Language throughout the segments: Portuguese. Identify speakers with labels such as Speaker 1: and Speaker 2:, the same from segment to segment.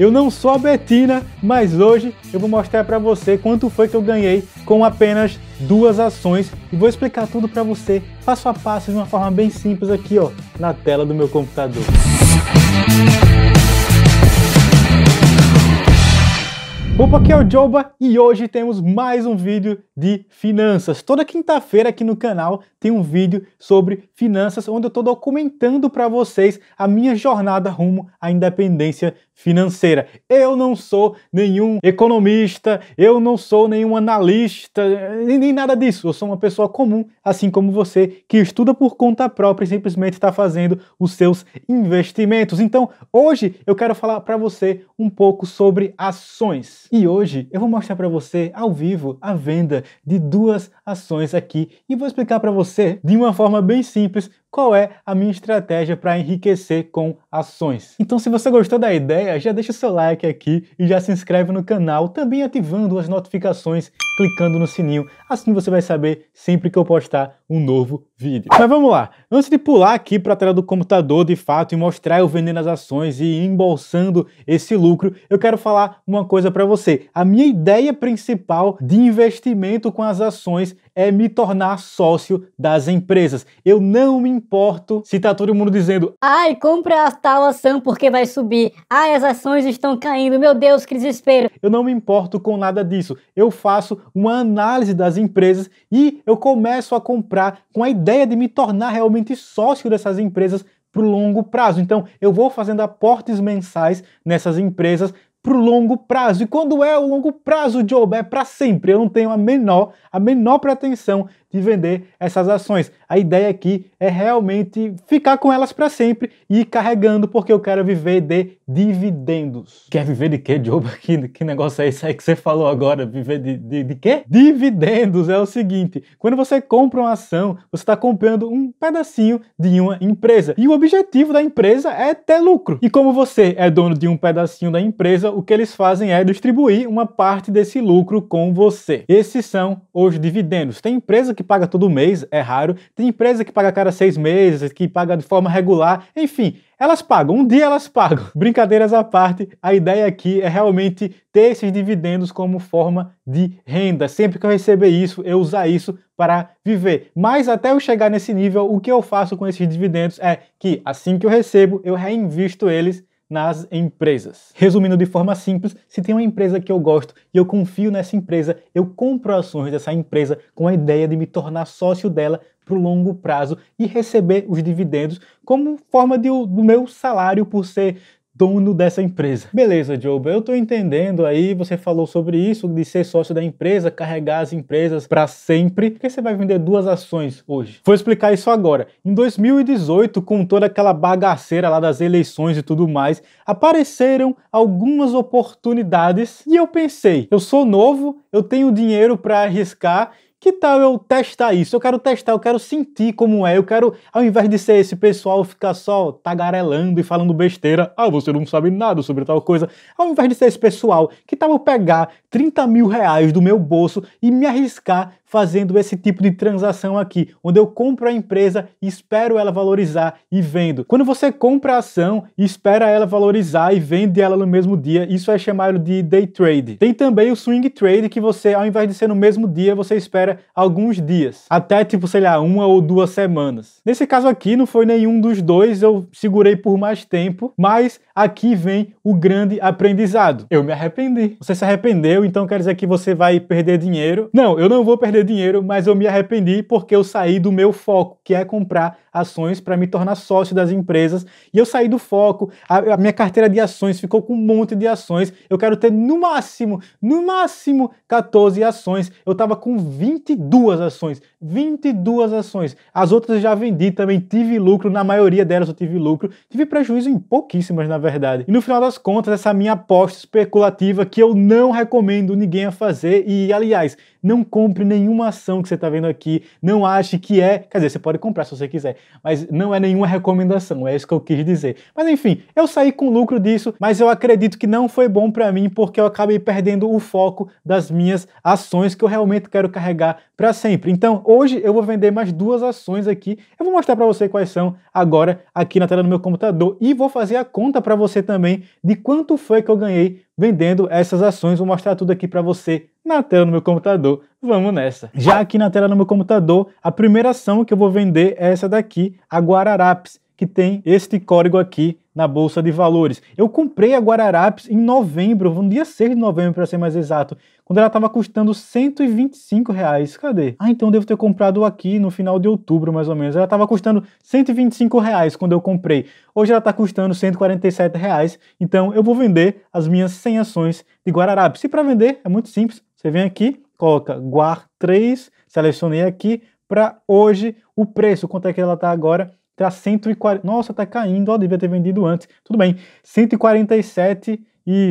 Speaker 1: Eu não sou a Betina, mas hoje eu vou mostrar para você quanto foi que eu ganhei com apenas duas ações e vou explicar tudo para você passo a passo de uma forma bem simples aqui ó, na tela do meu computador. Opa, aqui é o Joba e hoje temos mais um vídeo de finanças. Toda quinta-feira aqui no canal tem um vídeo sobre finanças onde eu estou documentando para vocês a minha jornada rumo à independência financeira. Eu não sou nenhum economista, eu não sou nenhum analista, nem nada disso. Eu sou uma pessoa comum, assim como você, que estuda por conta própria e simplesmente está fazendo os seus investimentos. Então, hoje eu quero falar para você um pouco sobre ações. E hoje eu vou mostrar para você ao vivo a venda de duas ações aqui e vou explicar para você de uma forma bem simples qual é a minha estratégia para enriquecer com ações. Então, se você gostou da ideia, já deixa o seu like aqui e já se inscreve no canal, também ativando as notificações, clicando no sininho. Assim você vai saber sempre que eu postar um novo vídeo. Mas vamos lá. Antes de pular aqui para a tela do computador de fato e mostrar eu vendendo as ações e embolsando esse lucro, eu quero falar uma coisa para você. A minha ideia principal de investimento com as ações é me tornar sócio das empresas. Eu não me importo se tá todo mundo dizendo: "Ai, compra a tal ação porque vai subir. Ai, as ações estão caindo. Meu Deus, que desespero". Eu não me importo com nada disso. Eu faço uma análise das empresas e eu começo a comprar com a ideia de me tornar realmente sócio dessas empresas para o longo prazo. Então, eu vou fazendo aportes mensais nessas empresas pro longo prazo. E quando é o longo prazo, Job, é para sempre. Eu não tenho a menor, a menor pretensão de vender essas ações. A ideia aqui é realmente ficar com elas para sempre e ir carregando, porque eu quero viver de dividendos. Quer viver de quê, Job? Que, que negócio é esse aí que você falou agora? Viver de, de, de quê? Dividendos é o seguinte: quando você compra uma ação, você está comprando um pedacinho de uma empresa. E o objetivo da empresa é ter lucro. E como você é dono de um pedacinho da empresa, o que eles fazem é distribuir uma parte desse lucro com você. Esses são os dividendos. Tem empresa que paga todo mês, é raro. Tem empresa que paga cada seis meses, que paga de forma regular. Enfim, elas pagam, um dia elas pagam. Brincadeiras à parte, a ideia aqui é realmente ter esses dividendos como forma de renda. Sempre que eu receber isso, eu usar isso para viver. Mas até eu chegar nesse nível, o que eu faço com esses dividendos é que assim que eu recebo, eu reinvisto eles nas empresas. Resumindo de forma simples, se tem uma empresa que eu gosto e eu confio nessa empresa, eu compro ações dessa empresa com a ideia de me tornar sócio dela para o longo prazo e receber os dividendos como forma de, do meu salário por ser dono dessa empresa. Beleza, Job, eu tô entendendo aí, você falou sobre isso, de ser sócio da empresa, carregar as empresas para sempre. Por que você vai vender duas ações hoje? Vou explicar isso agora. Em 2018, com toda aquela bagaceira lá das eleições e tudo mais, apareceram algumas oportunidades e eu pensei, eu sou novo, eu tenho dinheiro para arriscar que tal eu testar isso? Eu quero testar, eu quero sentir como é. Eu quero, ao invés de ser esse pessoal ficar só tagarelando e falando besteira, ah, você não sabe nada sobre tal coisa. Ao invés de ser esse pessoal, que tal eu pegar 30 mil reais do meu bolso e me arriscar fazendo esse tipo de transação aqui, onde eu compro a empresa, espero ela valorizar e vendo. Quando você compra a ação, espera ela valorizar e vende ela no mesmo dia, isso é chamado de day trade. Tem também o swing trade, que você, ao invés de ser no mesmo dia, você espera alguns dias, até tipo, sei lá, uma ou duas semanas. Nesse caso aqui, não foi nenhum dos dois, eu segurei por mais tempo, mas aqui vem o grande aprendizado. Eu me arrependi. Você se arrependeu, então quer dizer que você vai perder dinheiro? Não, eu não vou perder perder dinheiro, mas eu me arrependi porque eu saí do meu foco, que é comprar ações para me tornar sócio das empresas. E eu saí do foco, a, a, minha carteira de ações ficou com um monte de ações. Eu quero ter no máximo, no máximo 14 ações. Eu estava com 22 ações, 22 ações. As outras eu já vendi também, tive lucro, na maioria delas eu tive lucro. Tive prejuízo em pouquíssimas, na verdade. E no final das contas, essa minha aposta especulativa que eu não recomendo ninguém a fazer e aliás, não compre nenhum nenhuma ação que você está vendo aqui, não ache que é. Quer dizer, você pode comprar se você quiser, mas não é nenhuma recomendação, é isso que eu quis dizer. Mas enfim, eu saí com lucro disso, mas eu acredito que não foi bom para mim porque eu acabei perdendo o foco das minhas ações que eu realmente quero carregar para sempre. Então, hoje eu vou vender mais duas ações aqui. Eu vou mostrar para você quais são agora aqui na tela do meu computador e vou fazer a conta para você também de quanto foi que eu ganhei vendendo essas ações. Vou mostrar tudo aqui para você na tela no meu computador. Vamos nessa. Já aqui na tela no meu computador, a primeira ação que eu vou vender é essa daqui, a Guararapes, que tem este código aqui na bolsa de valores. Eu comprei a Guararapes em novembro, no dia 6 de novembro para ser mais exato, quando ela estava custando 125 reais. Cadê? Ah, então devo ter comprado aqui no final de outubro, mais ou menos. Ela estava custando 125 reais quando eu comprei. Hoje ela está custando 147 reais. Então eu vou vender as minhas 100 ações de Guararapes. E para vender é muito simples. Você vem aqui, coloca guar 3, selecionei aqui para hoje o preço, quanto é que ela está agora? Está 140. Nossa, está caindo, ó, devia ter vendido antes. Tudo bem, 147,64, e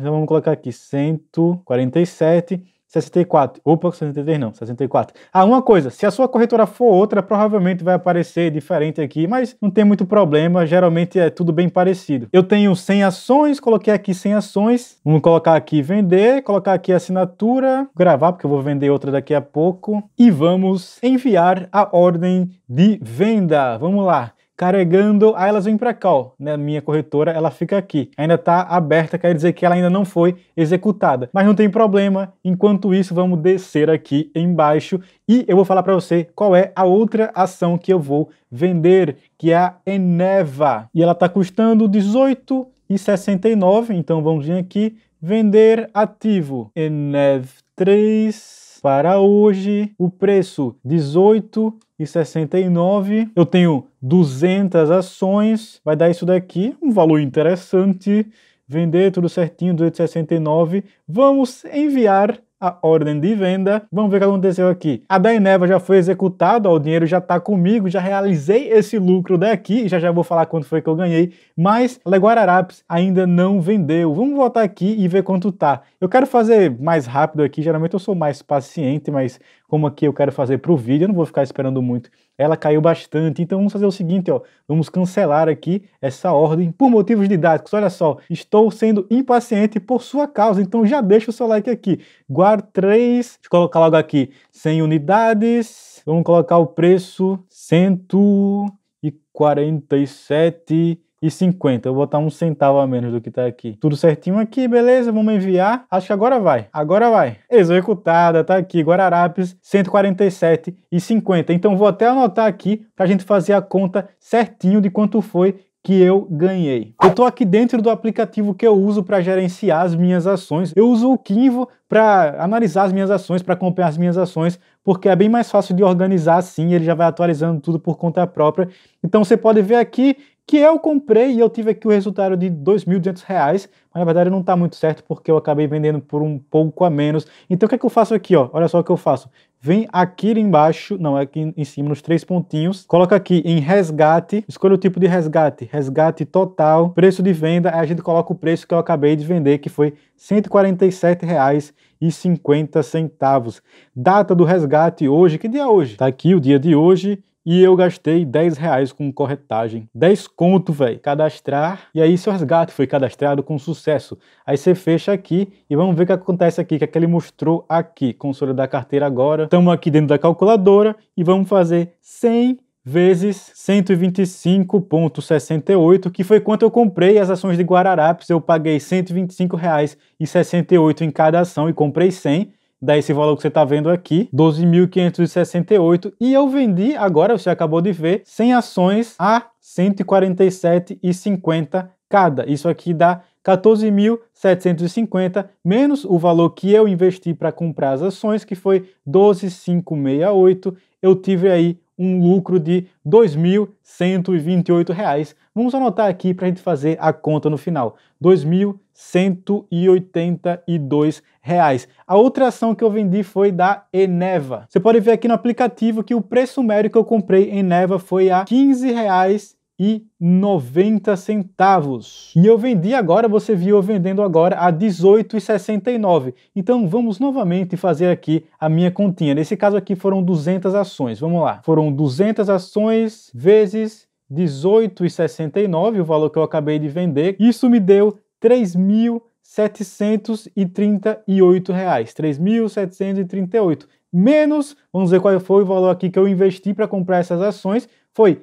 Speaker 1: Então vamos colocar aqui 147 64. Opa, 63 não, 64. Ah, uma coisa, se a sua corretora for outra, provavelmente vai aparecer diferente aqui, mas não tem muito problema, geralmente é tudo bem parecido. Eu tenho 100 ações, coloquei aqui 100 ações, vamos colocar aqui vender, colocar aqui assinatura, gravar, porque eu vou vender outra daqui a pouco, e vamos enviar a ordem de venda. Vamos lá carregando, aí elas vêm para cá, ó, né, minha corretora, ela fica aqui. Ainda está aberta, quer dizer que ela ainda não foi executada. Mas não tem problema, enquanto isso vamos descer aqui embaixo e eu vou falar para você qual é a outra ação que eu vou vender, que é a Eneva. E ela está custando 18,69, então vamos vir aqui, vender ativo, Enev 3 para hoje, o preço 18,69. Eu tenho 200 ações, vai dar isso daqui, um valor interessante. Vender tudo certinho, 269. Vamos enviar a ordem de venda. Vamos ver o que aconteceu aqui. A Daineva já foi executada, o dinheiro já está comigo, já realizei esse lucro daqui, já já vou falar quanto foi que eu ganhei, mas Leguararapes ainda não vendeu. Vamos voltar aqui e ver quanto tá. Eu quero fazer mais rápido aqui, geralmente eu sou mais paciente, mas como aqui eu quero fazer para o vídeo, eu não vou ficar esperando muito ela caiu bastante. Então vamos fazer o seguinte, ó, vamos cancelar aqui essa ordem por motivos didáticos. Olha só, estou sendo impaciente por sua causa, então já deixa o seu like aqui. Guard 3, deixa colocar logo aqui 100 unidades. Vamos colocar o preço 147 e 50. Eu vou botar um centavo a menos do que tá aqui. Tudo certinho aqui, beleza? Vamos enviar. Acho que agora vai. Agora vai. Executada, tá aqui. Guararapes, 147 e 50. Então vou até anotar aqui pra gente fazer a conta certinho de quanto foi que eu ganhei. Eu estou aqui dentro do aplicativo que eu uso para gerenciar as minhas ações. Eu uso o Kinvo para analisar as minhas ações, para acompanhar as minhas ações, porque é bem mais fácil de organizar assim, ele já vai atualizando tudo por conta própria. Então você pode ver aqui que eu comprei e eu tive aqui o resultado de R$ 2.200, mas na verdade não está muito certo porque eu acabei vendendo por um pouco a menos. Então o que é que eu faço aqui, ó? Olha só o que eu faço. Vem aqui embaixo, não, aqui em cima, nos três pontinhos. Coloca aqui em resgate, escolha o tipo de resgate, resgate total, preço de venda, aí a gente coloca o preço que eu acabei de vender, que foi R$ 147,50. Data do resgate hoje, que dia é hoje? Tá aqui o dia de hoje, e eu gastei 10 reais com corretagem. 10 conto, velho. Cadastrar. E aí seu resgate foi cadastrado com sucesso. Aí você fecha aqui e vamos ver o que acontece aqui, que é que ele mostrou aqui. Consolidar da carteira agora. Estamos aqui dentro da calculadora e vamos fazer 100 vezes 125,68, que foi quanto eu comprei as ações de Guararapes. Eu paguei R$ 125,68 em cada ação e comprei 100 dá esse valor que você está vendo aqui, 12.568, e eu vendi agora, você acabou de ver, 100 ações a 147,50 cada. Isso aqui dá 14.750 menos o valor que eu investi para comprar as ações, que foi 12.568, eu tive aí um lucro de R$ 2.128. Vamos anotar aqui para a gente fazer a conta no final. R$ 2.182. A outra ação que eu vendi foi da Eneva. Você pode ver aqui no aplicativo que o preço médio que eu comprei em Eneva foi a R$ 15,00 e 90 centavos. E eu vendi agora, você viu eu vendendo agora a 18,69. Então vamos novamente fazer aqui a minha continha. Nesse caso aqui foram 200 ações. Vamos lá. Foram 200 ações vezes 18,69, o valor que eu acabei de vender. Isso me deu 3.738 reais. 3.738 menos, vamos ver qual foi o valor aqui que eu investi para comprar essas ações, foi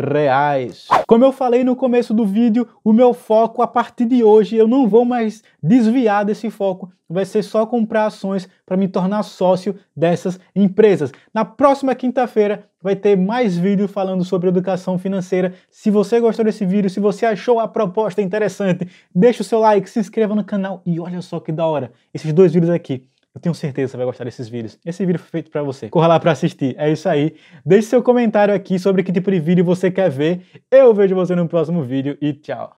Speaker 1: reais. Como eu falei no começo do vídeo, o meu foco a partir de hoje, eu não vou mais desviar desse foco, vai ser só comprar ações para me tornar sócio dessas empresas. Na próxima quinta-feira vai ter mais vídeo falando sobre educação financeira. Se você gostou desse vídeo, se você achou a proposta interessante, deixa o seu like, se inscreva no canal e olha só que da hora esses dois vídeos aqui eu tenho certeza que você vai gostar desses vídeos. Esse vídeo foi feito para você. Corra lá para assistir. É isso aí. Deixe seu comentário aqui sobre que tipo de vídeo você quer ver. Eu vejo você no próximo vídeo e tchau.